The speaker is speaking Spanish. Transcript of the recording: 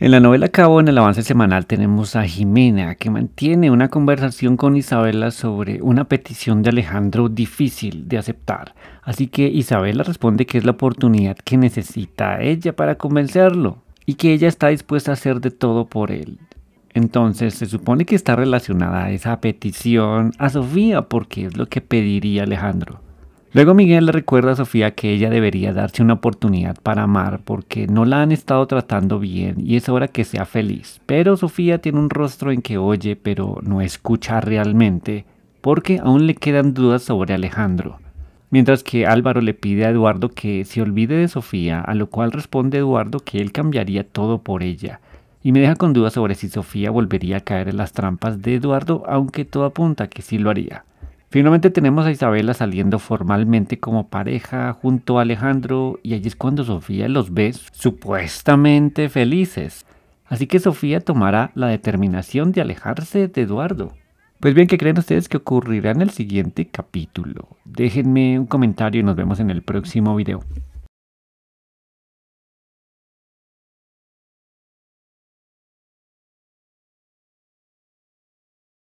En la novela Cabo, en el avance semanal, tenemos a Jimena, que mantiene una conversación con Isabela sobre una petición de Alejandro difícil de aceptar. Así que Isabela responde que es la oportunidad que necesita ella para convencerlo y que ella está dispuesta a hacer de todo por él. Entonces se supone que está relacionada esa petición a Sofía porque es lo que pediría Alejandro. Luego Miguel le recuerda a Sofía que ella debería darse una oportunidad para amar porque no la han estado tratando bien y es hora que sea feliz. Pero Sofía tiene un rostro en que oye pero no escucha realmente porque aún le quedan dudas sobre Alejandro. Mientras que Álvaro le pide a Eduardo que se olvide de Sofía, a lo cual responde Eduardo que él cambiaría todo por ella. Y me deja con dudas sobre si Sofía volvería a caer en las trampas de Eduardo, aunque todo apunta que sí lo haría. Finalmente tenemos a Isabela saliendo formalmente como pareja junto a Alejandro y allí es cuando Sofía los ve supuestamente felices. Así que Sofía tomará la determinación de alejarse de Eduardo. Pues bien, ¿qué creen ustedes que ocurrirá en el siguiente capítulo? Déjenme un comentario y nos vemos en el próximo video.